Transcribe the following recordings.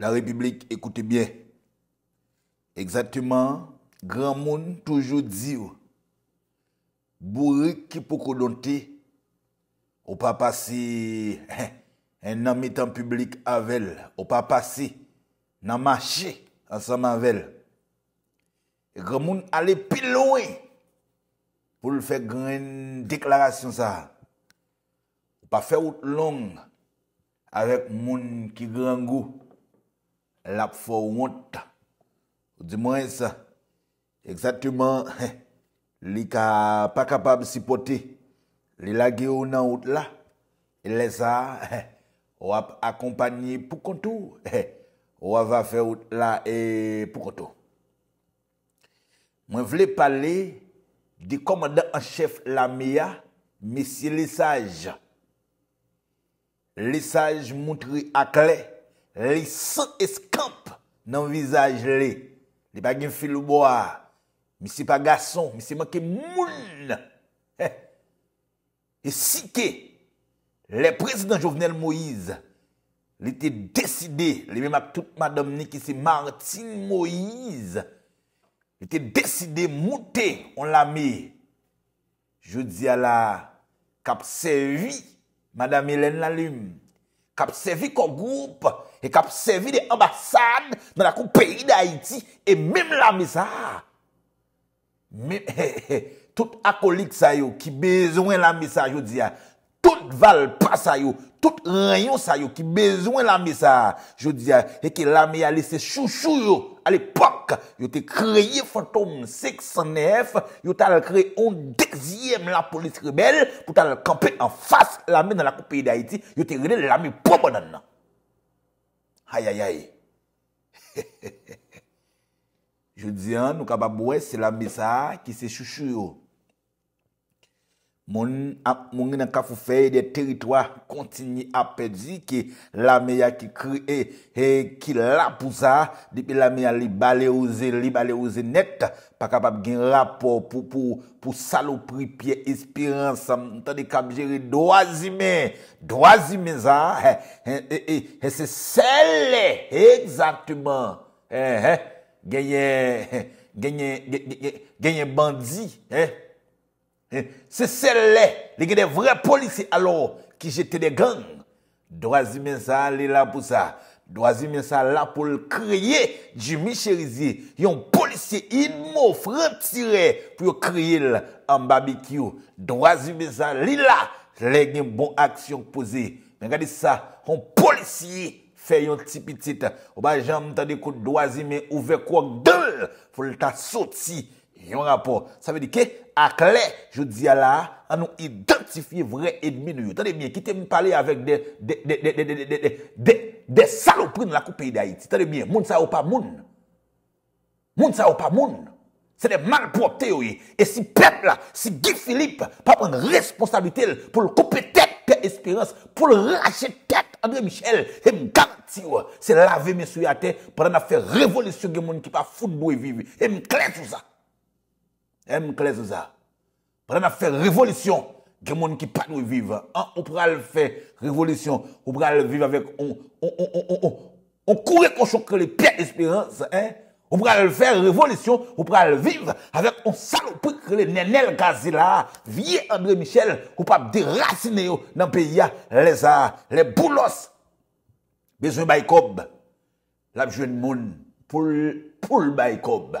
La republik ekoute bie Eksatiman Gran moun toujou dziv Bourik ki pou kodonte Ou pa pase En nan metan publik avel Ou pa pase Nan mache ansam avel E gran moun ale pilowe Poul fè gren deklarasyon sa Ou pa fè out long Avèk moun ki gran gou la pou fò wot ou di mwen sa ekzatouman li ka pa kapab sipote li lage ou nan wot la e le sa wap akompanyi pou kontou wap wafè wot la e pou kontou mwen vle pale di komanda an chef la miya misi lisaj lisaj moun tri akle Li se eskamp nan vizaj li. Li bagen filouboa. Mi se pa gason. Mi se manke moun. E si ke, le prezident Jovenel Moïse, li te deside, li me ma tout madame ni ki se Martine Moïse, li te deside mouté on la mi. Je di ala, kap se vi, madame Elen Lalume, kap se vi kon goupa, E kap servi de ambasade nan e la koupayi d'Haïti E mèm lami sa Tout akolik sa yo ki bezoen lami sa Tout valpa sa yo, tout rayon sa yo ki bezoen lami sa E ki lami a lese chouchou yo A l'epok yo te kreye fantom 609 Yo tal kreye on dekziyem la polis rebel Po tal kampe en fass lami nan la koupayi d'Haïti Yo te grede lami pou banan nan Ayayay, je diyan nou kaba mwese la misa ki se chuchuyo. Mouni nan ka fufèye de teritwa kontini apè di ki lame ya ki kri e, e ki lapouza, depi lame ya li bale ose, li bale ose net, pa kapap gen rapor pou salopri pi espirans, mtande kap jere doazime, doazime za, e se selè, eksaktouman, e, e, genye, genye, genye bandji, e, e. Se sel le, le gen de vre polisi alo ki jete de gang. Dwa zi men san li la pou sa. Dwa zi men san la pou l kriye di micherizi. Yon polisi in mouf retire pou yon kriye l an babikyou. Dwa zi men san li la, le gen bon aksyon pou ze. Mwen gade sa, yon polisi fe yon tipi tit. Ou ba jan mwen tade kou dwa zi men ouve kou ak del pou l ta soti. yon rapport. Ça veut dire que, à clé, je dis à la, à nous identifier vrai ennemi nous. Tenez bien, quittez me parler avec des, des, des, des, des, des, des, des saloperies dans la coupe pays d'Haïti. Tenez bien, moun sa ou pas moun. Moun sa ou pas moun. C'est des malpropres, oui. Et si peuple là, si Guy Philippe, pas prendre responsabilité pour le couper tête, Père l'espérance, pour le racheter tête, André Michel, et c'est laver mes terre. pour la faire révolution de monde qui pas foutre et vivre. Et me tout ça. M klez ou zan. Vreman fe revolisyon gen moun ki pan ou vive. Ou pral fe revolisyon, ou pral vive avèk on, on, on, on, on, on. Ou koure kon chokre le piè espirans, hein. Ou pral fe revolisyon, ou pral vive avèk on salopik le nenel gazila. Vye André Michel, ou pap derasine yo nan peya le zan. Le boulos. Bezou may kob. Labjwen moun pou l'may kob.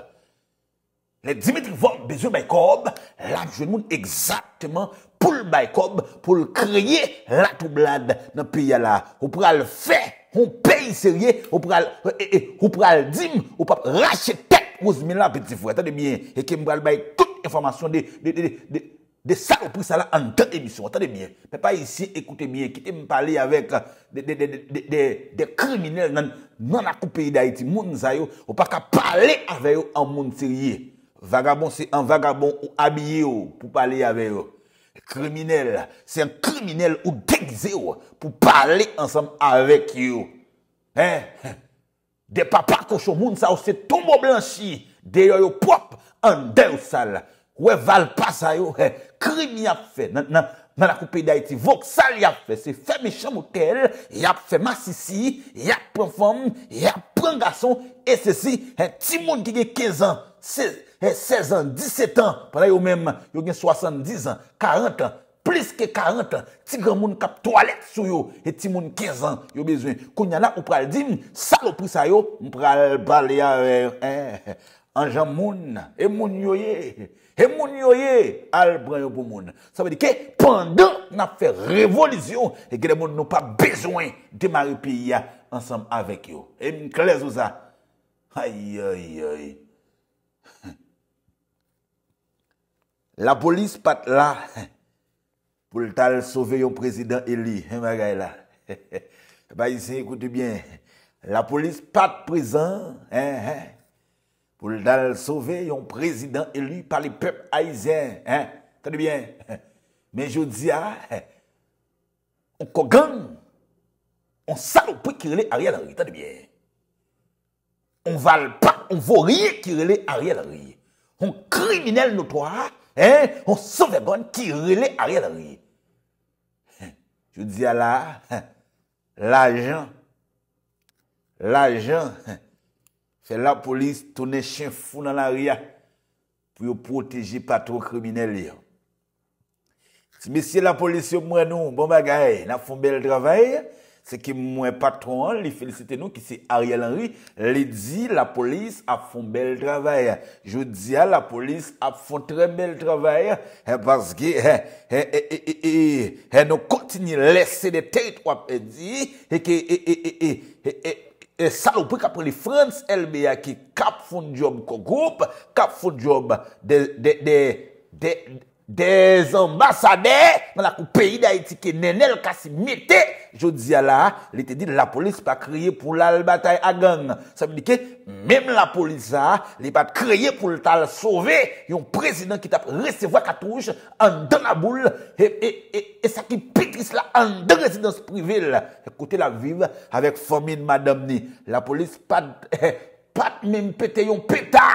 Le Dimitri Ford beze bay kob, la jwen euh, euh, euh, moun exaktman pou l bay kob pou l kreye la tou blad nan piya la. Ou pral fe, ou pey serye, ou pral dim, ou pap rache tet ouzmila peti fwe. Ata de miye, e kem bral bay kout informasyon de salopri salan an ten emisyon. Ata de miye, pe pa isi ekoute miye, ki te m pali avek de kriminel nan akou peyi da iti moun zayou, ou pa ka pali aveyou an moun serye. Vagabon se an vagabon ou abye yo oh, pou pale yave yo. Kriminel, se an kriminel ou degize yo oh, pou pale ansam avek yo. De pa parto chou moun sa ou se tomo blanchi, de yo yo pop an der sal. Ou e val pa sa yo, krimi ap fe nan akou pey da iti. Vok sal ap fe, se fe me cham okel, ap fe masisi, ap profan, ap prangason, e se si timon gige kezan. 16 an, 17 an Pwala yo mèm, yo gen 70 an 40 an, plis ke 40 an Ti gran moun kap toalet sou yo E ti moun 15 an, yo bezwen Kou nyana, ou pral di, salopri sa yo Mpral bali a Anjan eh, moun, e moun yoye E moun yoye Albran yo pou moun Sa vè di ke, pandan na fè revolisyon E gè de moun nou pa bezwen Demari piya ansam avèk yo E mklez ou za Ayoyoyoy La polis pat la pou l tal sove yon prezident eli he magay la ba isi ekoute bien la polis pat prezant pou l tal sove yon prezident eli pali pep aizyen te de bien men joudzi a ou kogan ou salopou kirele a riyadari te de bien ou val pa On vò rie kirele a rie la rie. On kriminel nou to a. On sove bon kirele a rie la rie. Jou di ala. L'ajan. L'ajan. Se la polis tonè chen foun nan a rie. Pou yo proteji patro kriminel li. Se mesye la polis yo mwen nou. Bon bagay. Na foun bel travay. Se ki mwen patron li felicite nou ki se Ariel Henry Li di la polis ap fon bel travay Je di a la polis ap fon tre bel travay E basge E e e e e e E nou kontini lese de teyit wap e di E ke e e e e e E salopri kapre li France El me a ki kap fon job ko goup Kap fon job de de de de des ambasade Nan la kou peyi da iti ke nenel kasi mette Je di ala, li te di la polis pa kreye pou lal batay agang. Sa mi di ke, mem la polis a, li pat kreye pou l tal sove, yon prezident ki tap resevo katouj, an dan la boule, e, e, e, e sa ki petis la an dan rezidans privil. Ekote la viv, avek fomine madam ni. La polis pat, pat mem pete yon peta.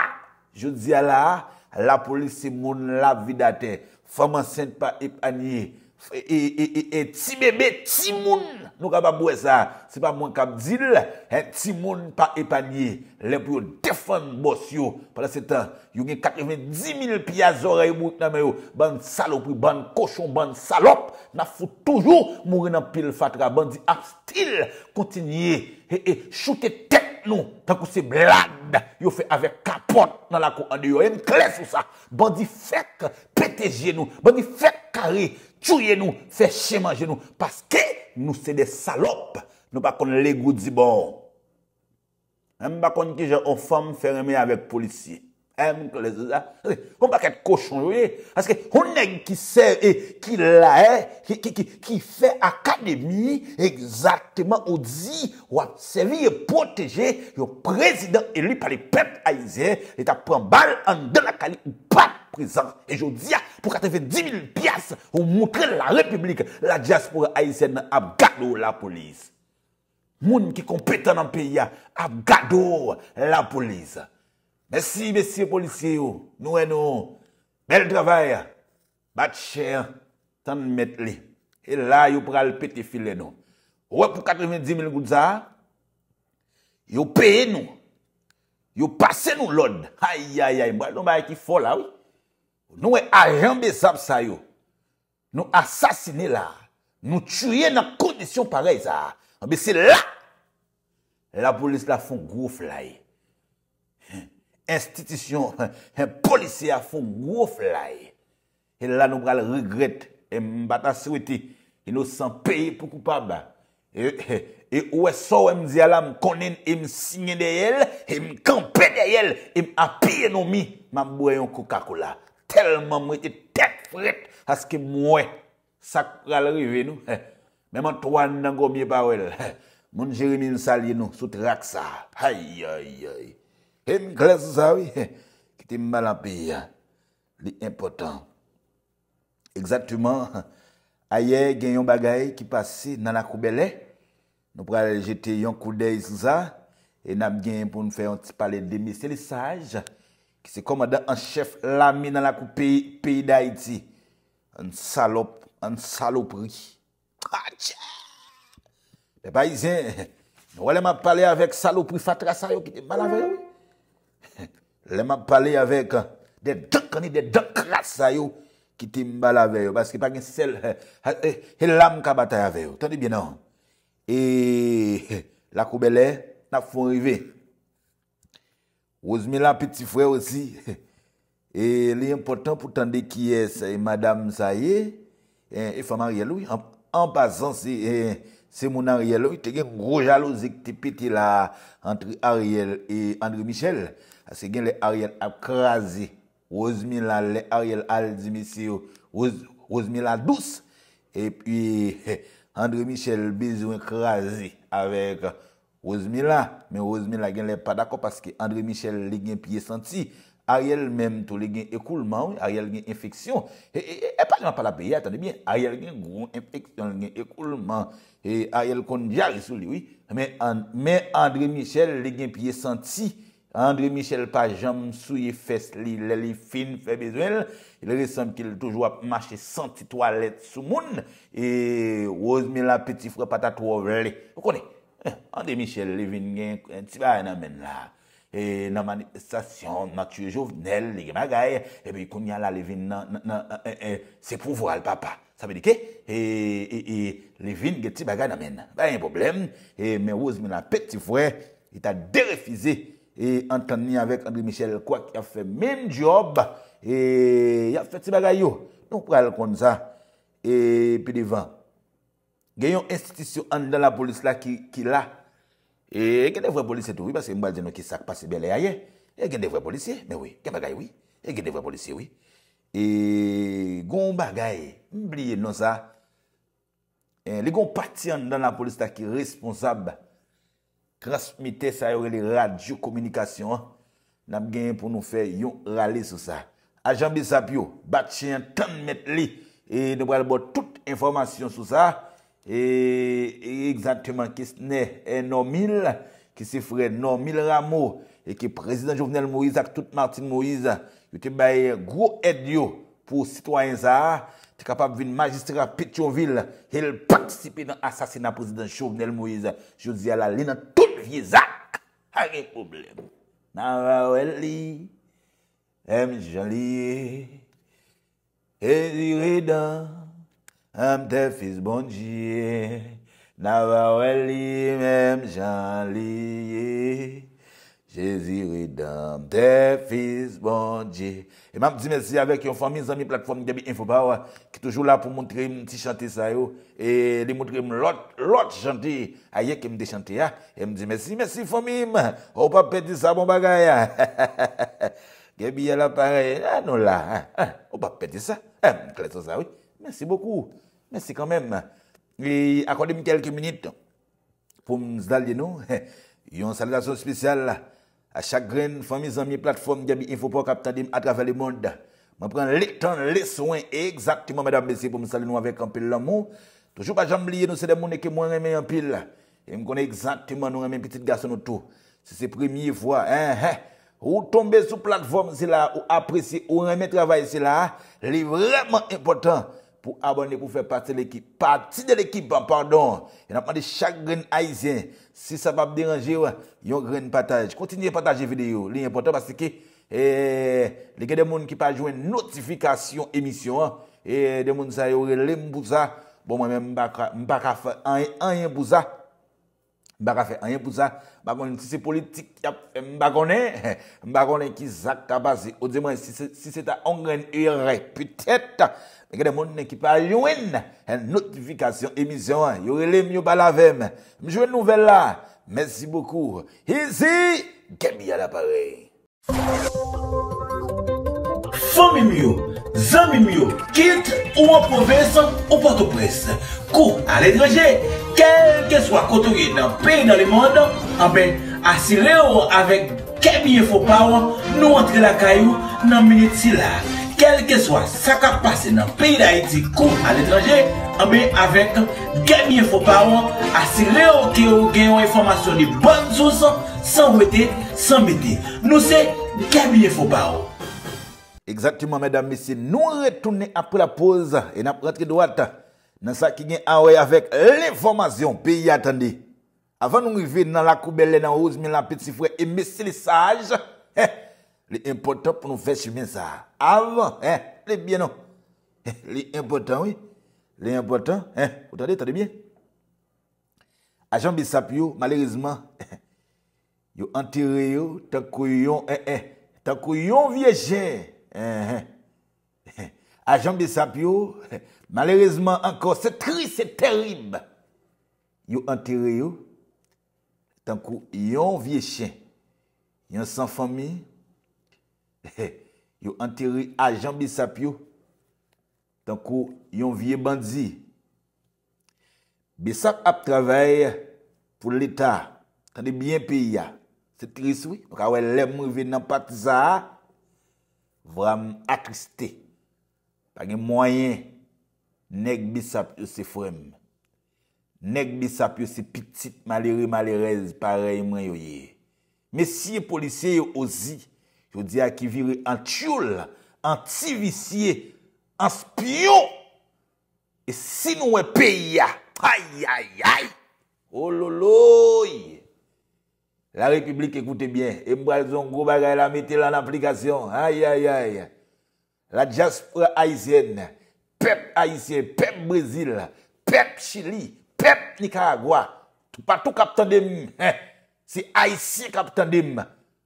Je di ala, la polis se moun la vidate. Fomansen pa ip anye. E, e, e, e, e, ti bebe, ti moun Nou ka babwe sa Se pa moun kap zil E, ti moun pa epanye Lèm pou yo defan mous yo Pala se tan, yon gen 90.000 piya zora Yo mout nan mè yo Ban salop, ban koshon, ban salop Na fout toujou moun renan pil fatra Ban di ap stil Kontinye, e, e, choute tek Nou, tankou se blad, yo fe ave kapot nan la kou an de yo, yon kles ou sa, bandi fek pete genou, bandi fek kare, tchouye nou, feche man genou, paske nou se de salop, nou bakon legou di bon. M bakon ki je ofam ferme avek polisi, Mwen ba ket kouchouye. Aske, hounen ki ser e, ki la e, ki fe akademi, egzatman ou di wap seri e poteje yo prezident elu pali pep Aizien eta pren bal an de la kali ou pat prezant. E jodi ya, ah, pou ka te fe 10.000 pias ou moun tre la republik, la diaspora Aizien ap gado la polis. Moun ki kompetan an peya ap gado la polis. Besi, besi, polisi yo, oh. nou e eh, nou, oh. bel travay, ah. bat che, ah. tan met li. E la, yo pral pete filen nou. Ouwe pou 90 mil gounza, yo peye nou, yo pase nou lod. Hay, hay, hay, mwen nou maye ki fola, ou. Nou e ajan bezap sa yo, nou asasine ah, la, nou tuyen nan kondisyon parey sa. Anbe se la, la polis la fon grof laye. Institisyon, polisye a foun gwo flay. E la nou kal regret, e mbat asweti, e nou san peyi pou koupa ba. E ouwe sou em ziala mkonen, em sinye deyel, em kampe deyel, em apye nomi, mam mwoyon koukakou la. Telman mwoy te tek fret, aske mwoy sakral rive nou. Meman toan nangomye ba wel, moun jirimi nsalye nou, sot rak sa. Ay, ay, ay, ay. En glè souza wè, ki te mbalan piya, li impotant. Eksatouman, a ye gen yon bagay ki pasi nan la koubele, nou pral jete yon koude yi souza, e nap gen pou nou fè yon ti pale de misè li saj, ki se komada an chef lami nan la kou piyi, piyi da iti. An salop, an salopri. A tchè! Le bayzin, nou wèle ma pale avèk salopri fatrasa yon ki ah te mbalan piya, Lèman pale yavek uh, de dèk kani, de dèk krasayou ki timbal aveyo. Baske pa gen sel, uh, uh, he lam kabatay aveyo. Tande bien nan. E lakoubele, na fon rive. Ozemila, piti fwe osi. E li important pou tande kiye madame saye, e, e fwa marye lou, en pasansi fwa. E, Se moun Ariel, te gen gro jalouzik te piti la antre Ariel e Andre Michel. Se gen le Ariel ap krasi, Rosemilla le Ariel al di misi yo, Rosemilla dous. E pi Andre Michel bezwen krasi avek Rosemilla. Men Rosemilla gen le pa dako paske Andre Michel le gen piye santi. a yel menm tou le gen ekouman, a yel gen infeksyon, e, e, e, e pa jman pa la beye, a yel gen goun infeksyon, le gen ekouman, a yel kon diage sou li, men André Michel le gen piye senti, André Michel pa jam sou ye fes li, le li fin fe bezwen, le li sem ki l toujwa mache senti toalet sou moun, e ozme la peti fwe pata tou wovle, an de Michel le ven gen, ti ba an amen la, E nan manifestasyon natye jovenel li gen magay e bi koun yal la levin eh, eh, se pouvwa al papa sa bi di ke e, e, levin gen ti bagay nan men me ouz mi la peti vwe i ta derefize an tan ni avèk André Michel kwa ki a fè men job y a fè ti bagay yo nou pral kon sa pi divan gen yon institisyon an dan la polis la ki la E gen devre polisye tou, basi mbal di nou ki sak pasi belè e a ye, e gen devre polisye, men wè, gen bagay wè, e gen devre polisye wè. E goun bagay, mbliye nou sa, le goun patyen nan la polis tak ki responsab, krasmite sa yore li radio komunikasyon, nam gen pou nou fe yon rale sou sa. Ajan bisap yo, batyen tan met li, e debo albo tout informasyon sou sa, E... E exactement kis ne eno mil Kis se fre eno mil ramo E ki prezident Jovenel Moïse ak tout Martin Moïse Yote baye go edyo Pou sitwa enza Ti kapab vin magistrat Petrovil El paksipe nan asasina prezident Jovenel Moïse Je zi ala lina tout viezak Ha repoublen Nara oueli M jali E dire dan Mte fise bon diye. Nava we liye. Mte fise bon diye. Je zi ridan. Mte fise bon diye. Eman mdi mese avek yon fami zami platform Ghebi Infobarwa. Ki toujou la pou mwontri mti chanti sayo. E li mwontri mlot chanti. A ye kem de chanti ya. E mdi mese mese fami mwen. Ou pa peti sa bon bagay ya. Ghebi yela pare. Ou pa peti sa. Mkleso sa wik. Mese bokou. Mè si kèmèm, akonde mè kelke minute pou mè zdalye nou. Yon salidasyon spesyal, a chakren fami zami platfòm gè mi infopò kapta dim atrafè lè mònd. Mè pren lè ton lè souen eksaktiman mè dam besi pou mè salye nou avèk anpil lè mò. Toujou pa jamblye nou se de mounè ki mwen remè anpil. Yon konè eksaktiman nou remè mè piti gaso nou tou. Se se premiye fwa, ou tombe sou platfòm zè la, ou apresi, ou remè travay zè la, lè vèmè mè mè mè mè mè mè mè mè mè mè mè mè mè mè mè m Pou abone pou fè pati l'ekip. Pati de l'ekip, pardon. Yon apman eh, de chakren aizen. Si sa pa bderanje, yon gren pataj. Kontinye pataj yon video. Li yon potan, pasi ki, li ke demoun ki pa jwen notifikasyon emisyon. E eh, demoun sa yon rele mbouza. Bon mwen mbaka fè an yon mbouza. Bakafe, anye pou sa, bagone, si se politik, mbagonen, mbagonen ki sak tabase, o di mwen, si se ta angen yere, pwetet, mbeke de mounen ki pa yowen, notifikasyon, emisyon, yorele miyo balavem, mjwe nouvel la, mersi bokou, hisi, kemiya la pare. FOMI MIYO Zanmim yo kit ou an poves ou pato pres. Kou al etranje, kelke swa koto ge nan peyi nan li moun, anbe asire yo avek kemiye fopawo, nou antre la kayou nan minit si la. Kelke swa saka pase nan peyi da iti, kou al etranje, anbe avek kemiye fopawo, asire yo geyon informasyon li bon sou sa, san weti, san meti. Nou se kemiye fopawo. Exactement, mesdames et messieurs, nous retourner après la pause et notre rentrée droite dans ce qui vient avec l'information, puis attendez. Avant de revenir dans la courbelle et dans l'ouze, mesdames et messieurs, et messieurs les sages, c'est important pour nous faire chimer ça. Avant, c'est bien non? C'est important, oui. C'est important. Vous entendez, vous entendez bien? Agent Bissapio, malheureusement, il y a un tiré, il y a un tiré vieillard, Ajan Bissapyo Malerezman anko Se tris se terib Yo anteri yo Tankou yon vie chen Yon san fami Yo anteri Ajan Bissapyo Tankou yon vie bandzi Bissap ap travay Pou l'Etat Tande bien piya Se tris wik Mkawel lem mwen nan pati zaha Vram akristè. Page mwayen, nek bisap yo se frem. Nek bisap yo se pitit malere malerez parey mwen yo ye. Mesye polisye yo ozi. Yo diya ki vire an tiyol, an tivisye, an spion. E sin wè e pey ya. Ay, ay, ay. Ololoy. La republik ekoute bien. E mbwa zon gro bagay la metel an aplikasyon. Ayayay. La diaspora haisyen. Pep haisyen. Pep Brazil. Pep Chili. Pep Nicaragua. Tou patou kapten dem. Se haisyen kapten dem.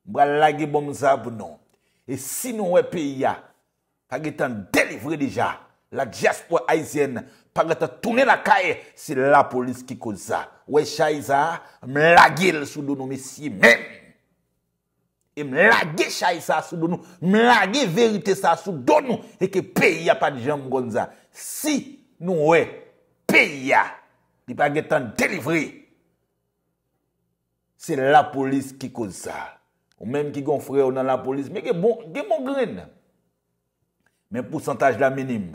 Mbwa lagi bomzap nou. E si nou wepe ya. Fage tan delivre deja. La diaspora haisyen. pa ge ta toune la kae, se la polis ki kouza. Ouwe chay za, m lage l sou dono me si men. E m lage chay sa sou dono, m lage verite sa sou dono, e ke pey ya pa di jan m gounza. Si nou we, pey ya, di pa ge tan delivri, se la polis ki kouza. Ou men ki gon fre ou nan la polis, me ge bon gren. Men pou santaj la menim,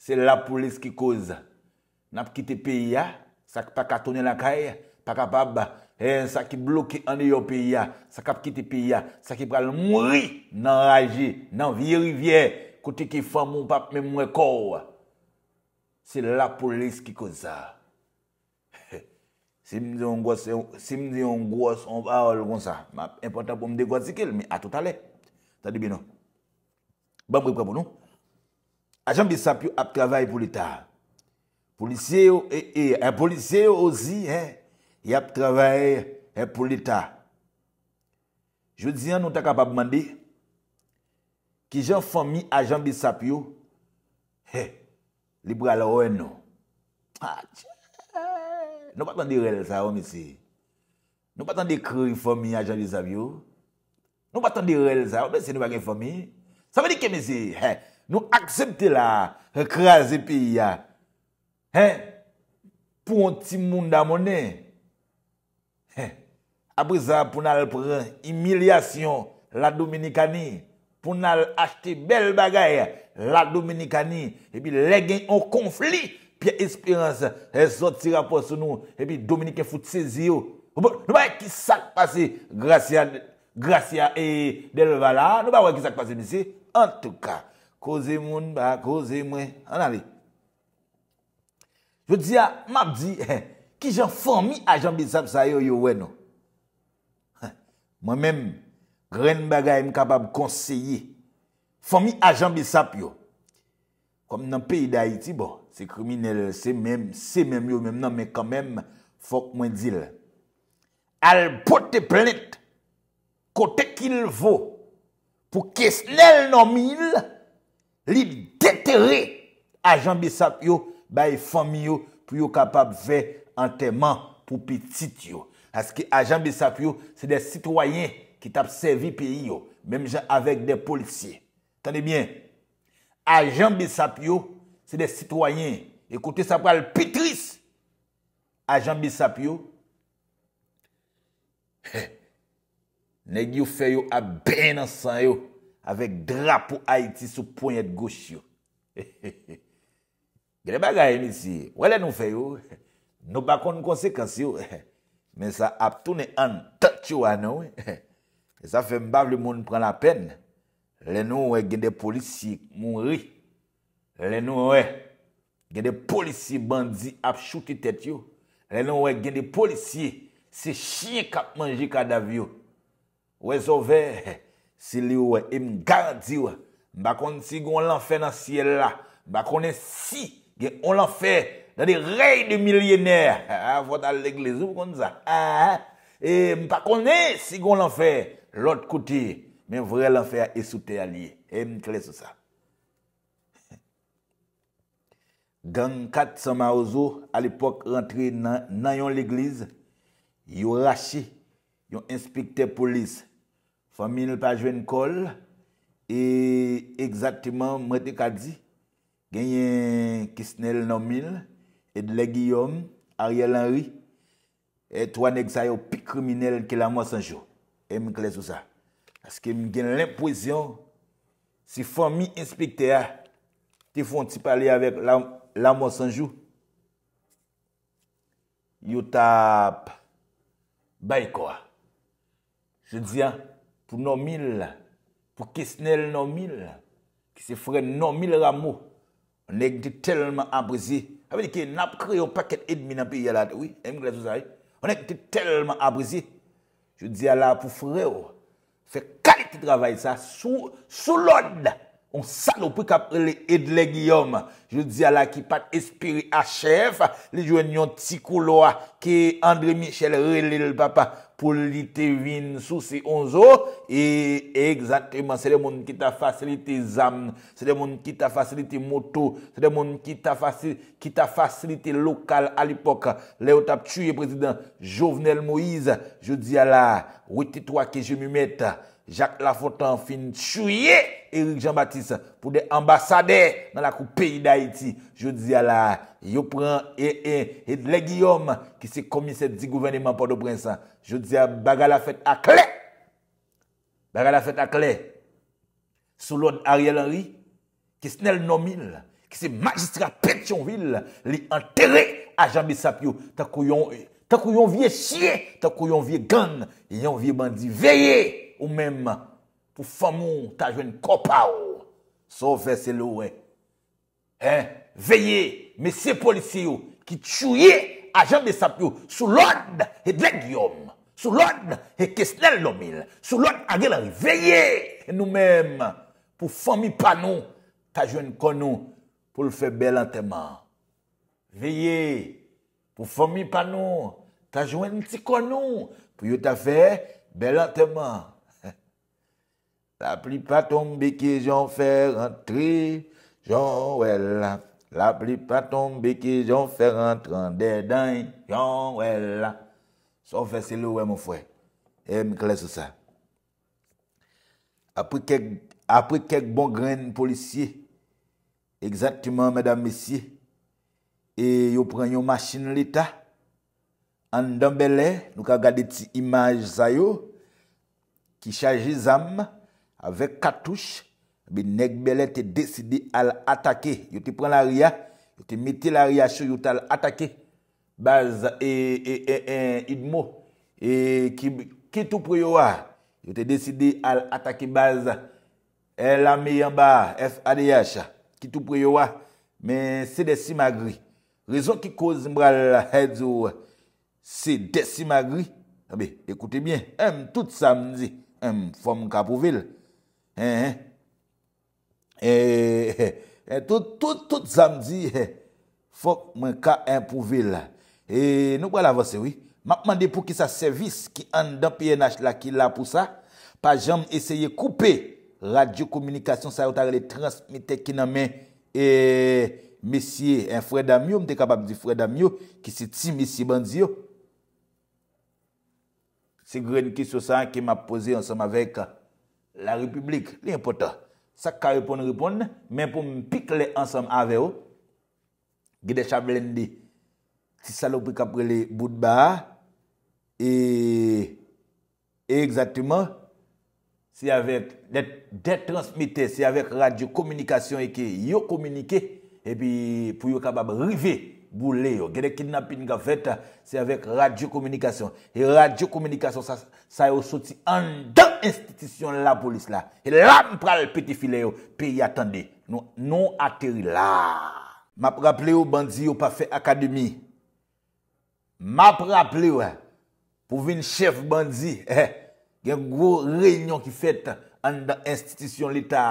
Se la polis ki kouza. Nap kiti piya. Sak pa katounen la kaye. Pakapaba. Sak ki blou ki ane yo piya. Sak ap kiti piya. Sak ki pral mwri nan raji. Nan vie rivye. Kouti ki fwa moun pap men mwen kouwa. Se la polis ki kouza. Si mzi yon gwas, si mzi yon gwas, mwa ol kon sa. Mwa impotant pou mde gwas zikil, mi atout ale. Tadi bino. Bambri bon, pral pou nou. Ajan Bissapyo ap travay pou lita. Polisye yo e eh, e. Eh, e eh, polisye yo ozi, he. E ap travay pou lita. Je ou dizi an nou tak ap ap mandi. Ki jan fomi ajan Bissapyo. He. Libra la ou en nou. A, ah, tchou. Nou patan di rel sa ou, oh, misi. Nou patan di kre informi ajan Bissapyo. Nou patan di rel sa ou. Oh, Mese nou ak informi. Sa vè di ke, misi. He. Nous acceptons là, écraser le pays. Hein? Pour un petit monde à monnaie. Hein? Après ça, pour nous prendre humiliation, la Dominicanie. Pour nous acheter belle bagaille, la Dominicanie. Et puis, les gens en conflit. Pierre Espérance, elle euh, rapport pour nous. Et puis, Dominicain faut saisir. Nous ne qui s'est passé Gracia, Gracia et Delvala. Nous ne savons pas qui s'est passé ici. En tout cas. Koze moun, ba, koze mwen, an ali. Je di ya, map di, ki eh, jan fomi ajan bisap sa yo yo wen nou. Mwen men, ren bagay m kapab konseye, fomi ajan bisap yo. Kom nan peyi da iti bo, se kriminele, se men, se men yo men nan, men kan men, fok mwen dil. Al pote planet, kote kil vo, pou kes lel nan mil, Li detere ajan bisap yo ba e fom yo pou yo kapap ve anteman pou pitit yo. Aske ajan bisap yo se de sitwoyen ki tap servi pi yo. Mem jen avek de polisye. Tande bien. Ajan bisap yo se de sitwoyen. Ekoute sa pral pitris. Ajan bisap yo. Neg yo fe yo ap ben ansan yo. Avek dra pou Haiti sou ponyet goush yo. Gede bagay mi si, wè lè nou fè yo, nou bakon konsekans yo, men sa ap toune an, tat yo an wè. E sa fè mbav lè moun pran la pen. Lè nou wè gende polisi moun ri. Lè nou wè, gende polisi bandi ap chouti tet yo. Lè nou wè gende polisi, se chie kap manji kadav yo. Wè sou vè, he, Si li wè, e m garat zi wè, e, m bakon si goun lan fè nan siè la, m bakonè e si gè on lan fè, dè de rey de milyèner, vota l'Eglise ou kon zan, e, e m bakonè si goun lan fè, lot kouti, mè vre lan fè a esoutè a liye, e m klesou sa. Gan kat Samaozo, al ipok rentri nan yon l'Eglise, yon rashi, yon inspektè polis, Fomil pa jwen kol E Eksaktiman mwen te kadzi Genyen Kisnel Nomil Edle Guillaume Ariel Henry Et wane gzay yo pi kriminel ki Lama Sanjou E mwen kle sou sa Aske mwen genyen l'imposyon Si fomil inspektè Ti fon ti pale avèk Lama Sanjou Yotap Baykoa Je diyan pou nou mil, pou kesnel nou mil, ki se fre nou mil ramou, on ek di telman abrizi. Ape di ki, nap kre yon paket edmi nan pe yalade, oui, emi glas ou zayi, on ek di telman abrizi. Je di ala pou fre ou, se kalite travay sa, sou lond, on salopri kapre le edleg yom. Je di ala ki pat espiri achev, li jwen yon tsi kou loa, ki André Michel relil papa, pou li te vin sou se onzo, e egzakriman, se de moun ki ta fasilite zam, se de moun ki ta fasilite moto, se de moun ki ta fasilite lokal alipok, le ou tap chouye prezident Jovenel Moïse, je di ala, witi to ake jemi met, Jacques Lafortan fin chouye Éric Jean-Baptiste pou de ambassade nan la kou peyi d'Haïti. Je di a la Yopran E.E. et Le Guillaume ki se komi se di gouvernement pa do prensa. Je di a Bagalafet Akle Bagalafet Akle Solon Ariel Henry ki snel nomil ki se magistra pet yon vil li enterre a Jean-Baptiste Sapio ta kou yon ta kou yon vie chie ta kou yon vie gang yon vie bandi veye Ou mem pou famou tajwen kopa ou. Sou vese lou we. Eh, veye, mesye polisiyou ki tshouye ajan de sapyou. Sou lod e dwe giyom. Sou lod e kesnel nomil. Sou lod agelari. Veye, nou mem pou fami panou tajwen konou pou lfe bel anteman. Veye, pou fami panou tajwen mti konou pou yotave bel anteman. La pli pa tombe ki jan fè rentre, jan wè la. La pli pa tombe ki jan fè rentre, jan wè la. Son fè selo wè mou fwe. E mi kle sou sa. Apre kek bon gren polici. Eksatiman mèdame si. E yo pren yo machin lita. An dambelè, nou ka gade ti imaj zayou. Ki chaji zamme. Avèk katouche, nèk belè te desidi al-atake, yote pren la ria, yote meti la ria chou yote al-atake, baz, e, e, e, e, idmo, e, ki, ki tou preyo wè, yote desidi al-atake baz, e, la mi yamba, f, a, d, h, ki tou preyo wè, men, se desi magri, rezon ki koz mbra l-hez ou, se desi magri, nèk bi, ekoute bien, m, tout samzi, m, fom kapouvil, E, tout zanm di, fok mwen ka impouvel la. E, nou kwa la vase, wè. Mwapman de pou ki sa servis ki an dan PNH la ki la pou sa, pa jom eseye koupe radio komunikasyon sa yotare le transmite ki nan men. E, mesye, freda miyo, mwen te kapab di freda miyo, ki si ti mesye bandzio. Se gren ki sou sa an ki mwen apose ansam avek a. La republik, li impote. Sak ka reponde, reponde. Men pou m pik le ansam ave yo. Gide chablen di. Si salopri kapre le boudba. E E egzatouman. Si ave detransmite, si ave radio komunikasyon e ki yo komunike. E pi pou yo kabab rive. E Gwou le yo, gade kinapin gavet, se avek radyo komunikasyon. E radyo komunikasyon sa yo soti an dan institisyon la non polis la. E lam pral peti file yo, pe yi atande. Non ateri la. Map raple yo bandzi yo pa fe akademi. Map raple yo, pou vin chef bandzi. Gen gwo reynyon ki fet an dan institisyon lita.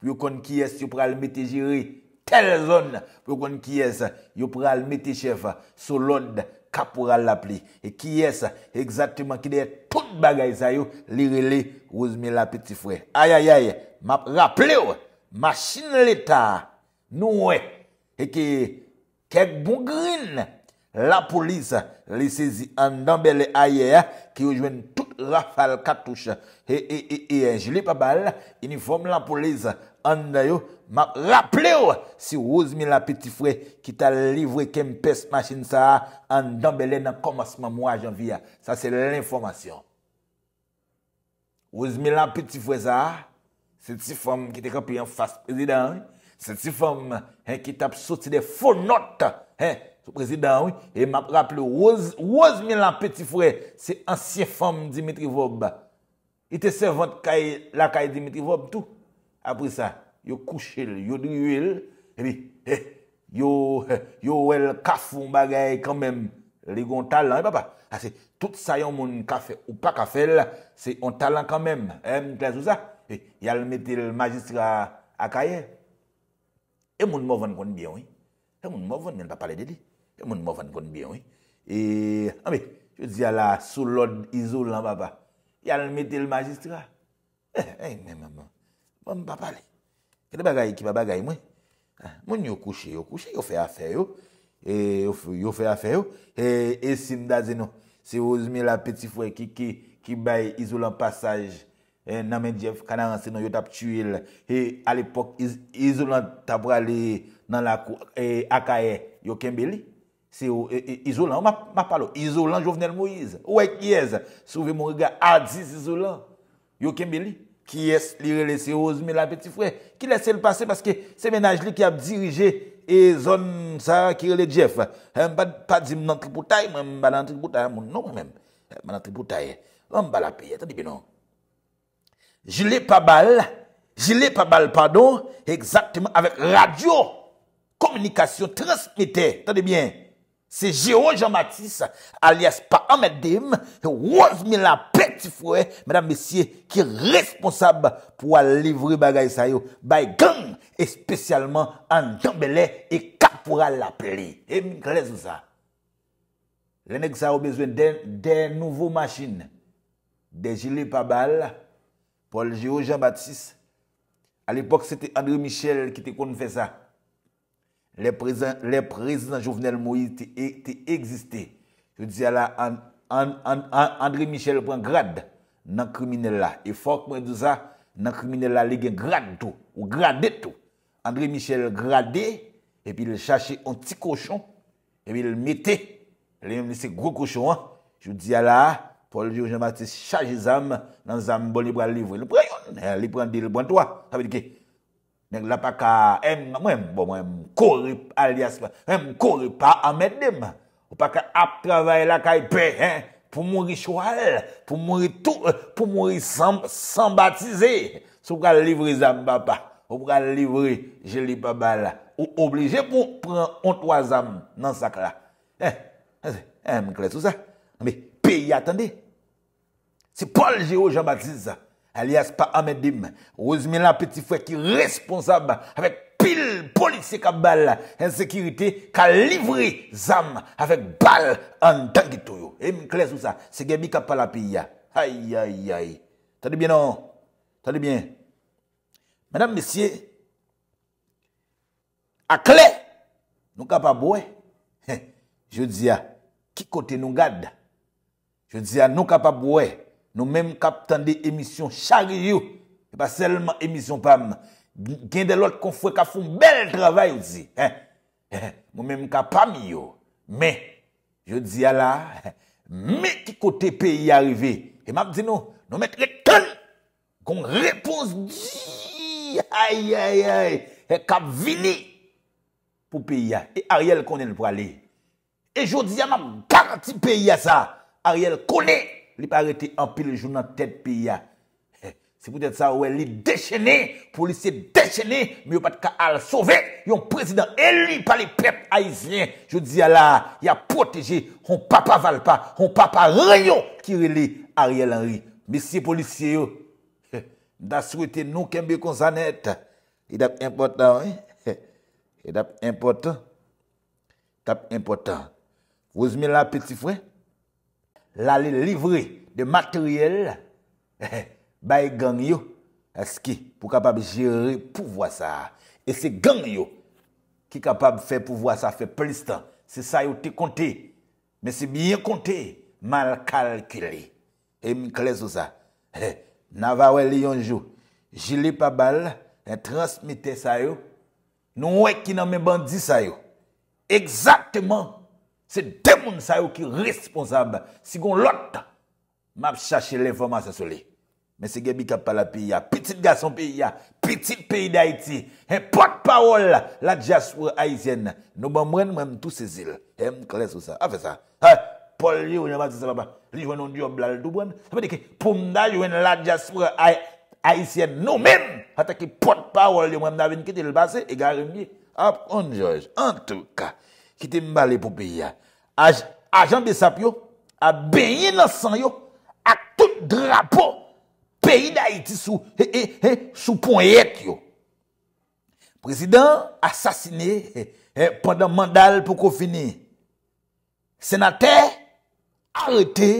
Yo kon ki es yo pral meti jiri. tel zon pou kon kiye sa, yo pral meti chef, solond, kapoural la pli, e kiye sa, ekzatima ki deyat tout bagay sa yo, li rile, ouzme la peti fwe. Ayayay, ma pli yo, masin leta, nou we, e ki, kek bongrin, la polis, li sezi andambele a ye, ki yo jwen tout, Rafal Katouche, he, he, he, he, e, je li pa bal, inifom la polize, an dayo, ma ra ple ou, oh, si ouzmi la peti fwe, ki ta livwe kem pes machin sa a, an dambele nan komasman mwa janvi a, sa se l'informasyon. Ouzmi la peti fwe sa a, se ti fom ki te kapi an fast prezidan, se ti fom, he, ki tap soti de founote, he, Sou prezidant, wè, e map rapple oz, oz mè la peti fwè, se ansye fòm Dimitri Vob. I te se vant la kaye Dimitri Vob tout. Apre sa, yo kouchèl, yo driwèl, e bi, eh, yo eh, wèl kafou mbagay kèmèm, lè yon talan, e pa pa. A ah, se, tout sa yon moun kafe ou pa kafe, lè, se yon talan kèmèm, e mplez ou sa, yal metil magistra akaye. E moun mouvan konn biyon, e moun mouvan, mèl pa pale dedi. Yon moun mouvan konbyon, yon. E, anbe, yon zi ala, sou loun izoulan baba. Yal metel magistra. E, e, mè mè mè mè. Moun non, baba eh, non, eh, li. E de bagayi ki ba bagayi mwen. Moun yon kouche, yon kouche, yon fè a fè yon. E, yon fè a fè yon. E, e sim da zin nou. Se yon zmi la peti fwe ki ki, ki bayi izoulan pasaj. E, nan men jef kanan se nou yon tap chou il. E, al epok, izoulan tabrali nan la akaye yon kembeli. Se yo, e, e, izolan, ou ma palo? Izolan Jovenel Moïse, ou ek yez? Souve moun rega, a, diz, izolan Yo kembeli, ki yes, li relese Oseme la peti fwe, ki lese l'pase Paske se menaj li ki ap dirije E zon, sa, ki relede Jeff Ha, mba, pa di mnan triputay Mwen mba nan triputay, moun nou mwen Mwan nan triputay, mwen mba la peye Tade binon Je le pa bal, je le pa bal Pardon, exactement, avek radio Komunikasyon Transpite, tade binon Se G.O. Jean-Baptiste, alias pa Ahmed Deme, waz mi la peti fwe, mèdam mesye, ki responsab pou a livre bagay sa yo, bay gang, espesyalman, an jambelè, e kap pou a la ple. E mè krez ou sa. Renèk sa ou bezwen den nouvo machin, de G.L. Pabal, Paul G.O. Jean-Baptiste, al epok se te André Michel ki te kon fè sa, Le prezident jovenel Moïse te egziste. Je di ala, André Michel pren grade nan kriminella. E fok mwen de sa, nan kriminella le gen grade tou. Ou grade tou. André Michel grade, e pi le chache un ti kochon. E pi le mette. Le mwen li se gro kochon. Je di ala, Paul-José Mathis chache zanm nan zanm bon li pralivre. Li pralivre, li pralivre, li pralivre, li pralivre. Mèk la pa ka mèm bon, korip alias pa, mèm korip pa amèdèm. Ou pa ka ap travè la ka ipè, pou mouri choual, pou mouri tout, pou mouri san batize. Sou pralivri zan bapa, ou pralivri jeli pa bala. Ou oblige pou pran ontwa zan nan sakla. Mèk la pa ka ap travè la ka ipè, pou mouri choual, pou mouri tout, pou mouri san batize. Si Paul G.O. jan batize sa. alias pa amedim, ozme la peti fwe ki responsab avek pil polise ka bal en sekirite ka livre zam avek bal an tangi to yo. E m kles ou sa, se gen mi kapal api ya. Ay, ay, ay. Tade bien ou? Non? Tade bien? Madame, messie, akle, nou kapal boue, je dizia, ki kote nou gad? Je dizia, nou kapal boue, Nou mèm kap tende emisyon chag yo. Se pa selman emisyon pam. Gen de lot kon fwe ka foun bel travay ouzi. Eh, nou mèm kap pam yo. Mè. Je diya la. Mè ki kote peyi arive. E map di nou. Nou mèk reten. Kon repos di. Ay ay ay. E kap vile. Pou peyi a. E ariel konen prale. E jo diya mèm karti peyi a sa. Ariel konen. Li pa arete ampil jounan tèt pi ya. Eh, se pwede sa ouè li dechenè, polisye dechenè, mi ou pat ka al sove, yon prezident eli pa li pep aizyen. Je di ala, ya proteje, yon papa valpa, yon papa rayon, kire li Ariel Henry. Misiye polisye yo, eh, da sou ete nou kembe kon zanet, e dap impotant, e dap eh, impotant, dap impotant. Oseme la peti frey, la li livre de materyel, bay gang yo, eski pou kapab jiri pouvoa sa. E se gang yo, ki kapab fe pouvoa sa, fe plistan, se sayo te konte, me se byen konte, mal kalkile. E m kles ou sa, nava wè li yonjou, jili pa bal, e transmite sayo, nou wè ki nan men bandi sayo. Eksaktèman, Se demoun sa yo ki responsab Si gon lot Map chache l'informasy sou li Men se gebi kap pala piya Petit ga son piya Petit piy da iti E pot pa wol la djaswou aisyen Nou ban mwen mwen tou sezil E m kres ou sa ah, A fe sa Ha! Pol li yo mwen mwen sezil Li yo mwen mwen diyo blal dou bwen Ape di ki Poum da yo mwen la djaswou aisyen Nou men Ate ki pot pa wol Yo mwen mwen mwen kiti l basi E garengi Ape on joj En ah, tou ka Ki te mbale pou peyi ya. Ajan Besap yo, a benye nan san yo, ak tout drapo, peyi da Haiti sou, sou pon yet yo. Prezident asasine, pandan mandal pou kofini. Senater, arete,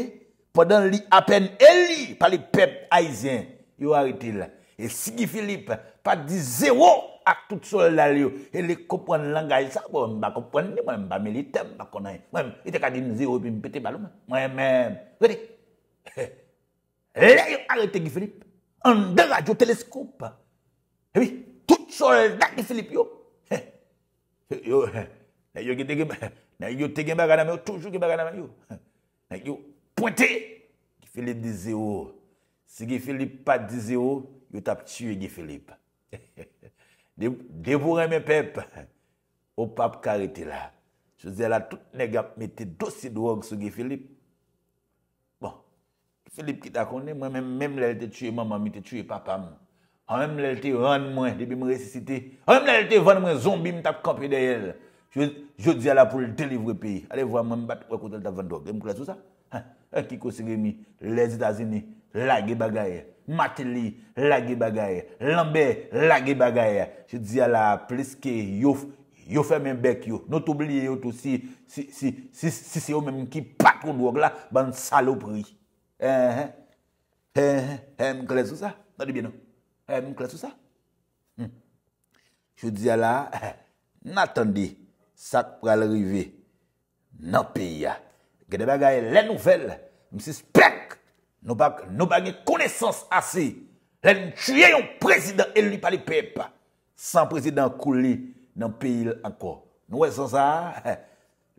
pandan li apen eli, pali pep haizen, yo arete la. E Sigi Filip, Bon, a di zero ak tout soldal yo Helikopwan langa yisa Mba militer mba konay Mwen mwen mwen Lè yo arete Gifilip Ande radio teleskop Tout soldal Gifilip yo Yo Yo te gen baganame yo Toujou gen baganame yo Poite Gifilip di zero Si Gifilip pa di zero Yo tap tue Gifilip Debou reme pep Ou pap karite la Chose la tout negap mette dosi drog souge Filip Bon Filip ki ta konne Mwen menm lelte tue maman, mwenm lelte tue papam Mwenm lelte ren mwen Dibi m resisite Mwenm lelte ven m zonbi m tap kampi deyel Chose la pou l'delivre pe Ale vwa m bat kwa koutel ta vandog M kou la sou sa Kiko sige mi, le zidazini, la ge bagaye Matili, lage bagaye, lambe, lage bagaye. Chou diya la, pliske, yof, yofen men bek yo. Non toubliye yo tou, si, si, si, si, si, si yo men men ki patroun wog la, ban salopri. He, he, he, he, he, mklesou sa, mwadi bino, he, mklesou sa. Chou diya la, natandi, sat pralrive, nopi ya. Gede bagaye, le nouvel, msi spek. Nou bagi konesans ase Len chye yon prezident el li pali pep San prezident kou li nan pe il anko Nou wè san sa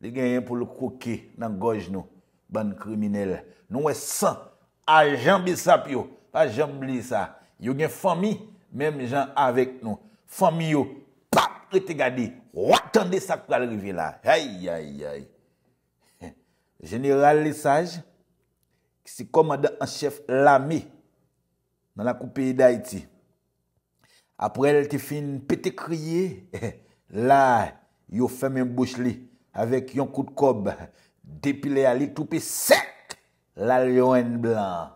Li gen yon pou l kouke nan goj nou Ban kriminel Nou wè san A jan bi sa pi yo A jan bi sa Yo gen fomi Mem jan avek nou Fomi yo Pak kri te gadi Watan de sakwal rive la Genera li saj Si komade an chef lami nan la koupe yi da iti. Aprel ti fin pete kriye, la ah, yo femen bouch li avèk yon kout kob depile a li toupi set la lewen blan.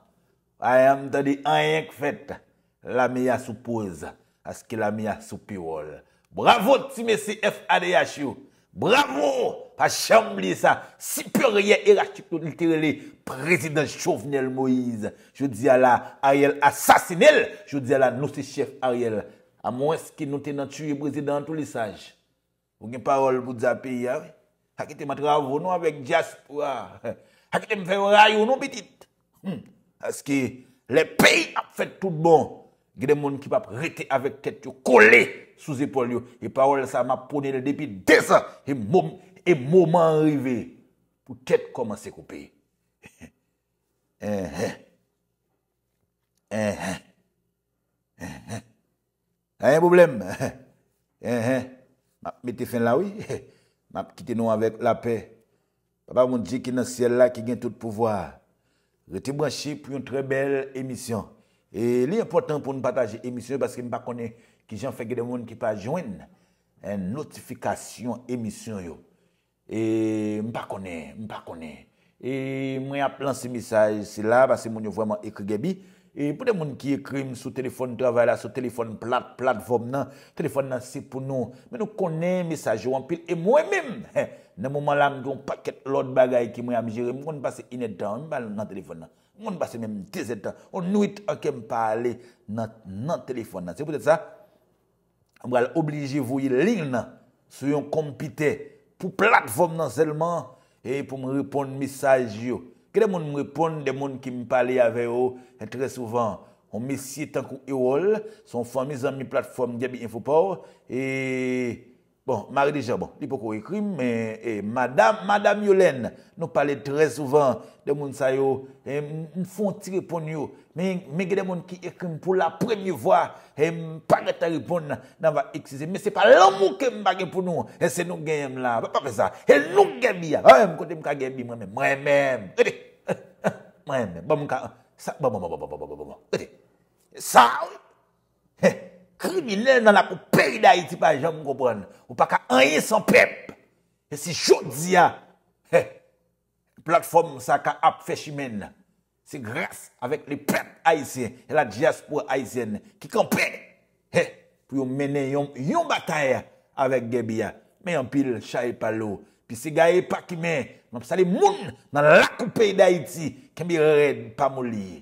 A yam ta di an yen k fèt, lami ya soupoz aske lami ya soupi wol. Bravo ti mesi F.A.D.H. yo. Bravo pa chanm li sa siperye eratik nou nil tire li prezident chouvenel Moïse. Jou di ala Ariel asasinel, jou di ala nou se chef Ariel. A mwes ki nou tenan chouye prezident tou li saj. Ou gen parol pou dza pi yari? Hakite matra vounou avek diaspora. Hakite mfevrayounou bitit. As ki le peyi ap fet tout bon. Gide moun ki pap rete avek tet yo kole sou zepol yo. E parol sa ma pone le depi desa. E mouman rive pou tet koman se koupe. Enhen. Eh. Eh, eh. Enhen. Enhen. Ayen boblem? Enhen. Map mette fen lawi. Map kite nou avek lape. Pa pa moun di ki nan siel la ki gen tout pouvoi. Reti mwanshi pou yon tre bel emisyon. E li important pou nou pataje emisyon yo, baske mba kone ki jan feke de moun ki pa jwen, e notifikasyon emisyon yo. E mba kone, mba kone. E mwen ap lan se misaj si la, baske moun yo vwèman ekre gebi. E pou de moun ki ekre m sou telefon, travay la sou telefon plat, platvom nan, telefon nan si pou nou, mwen nou kone misaj yo anpil, e mwen mèm, nan mouman lan mwen paket lòt bagay ki mwen amjire, mwen baske inedan, mwen bal nan telefon nan. Moun basi mèm 10 etan, ou nou it akèm pale nan telefon nan. Se pou det sa, mwen al oblige vou yil lignan sou yon kompite pou platform nan selman e pou moun reponde misaj yo. Kède moun moun reponde de moun ki m'pale ave yo? E tre souvan, moun misi tankou yowol, son fami zami platform Gaby Infopow, e... Bon, mari dije, bon, li pou kou ekrim, e, e, madame, madame Yolen, nou pale tre souvan, demoun sa yo, e, eh, mfon tire pon yo, men, men gen demoun ki ekrim pou la premyo vwa, e, mpareta ripon nan va ekseze, men se pa lomou ke mbagen pou nou, e, se nou genyem la, va pa fe sa, e, nou genyem ya, e, mkote mka genyem bi, mwen men, mwen men, mwen men, mwen men, ba mwen ka, sa, ba ba ba ba ba ba ba, sa, he, he, Kribilè nan lakou peyi d'Haïti pa, jan mou kopran. Ou pa ka anye san pep. E si jodi ya, he, platform sa ka ap fè shimen. Se grase avèk li pep Haïtien, e la diaspo Haïtien, ki kan pe, he, pou yon mènen yon batay avèk gebi ya. Mè yon pil chaye pa lo. Pi se gaye pa ki mè, nan sa li moun nan lakou peyi d'Haïti, kemi rèd pa moliye.